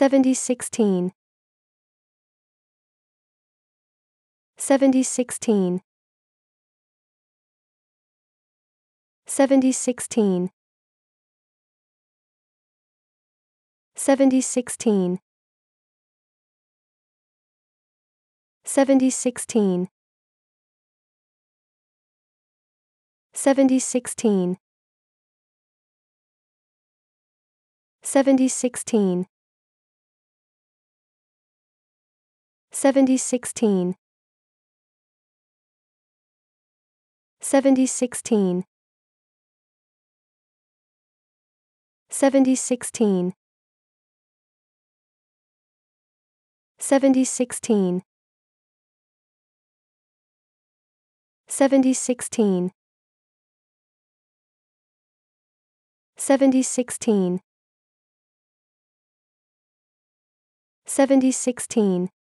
7016 7016 7016 7016 7016 7016 7016 7016 7016 7016 7016 7016 7016 7016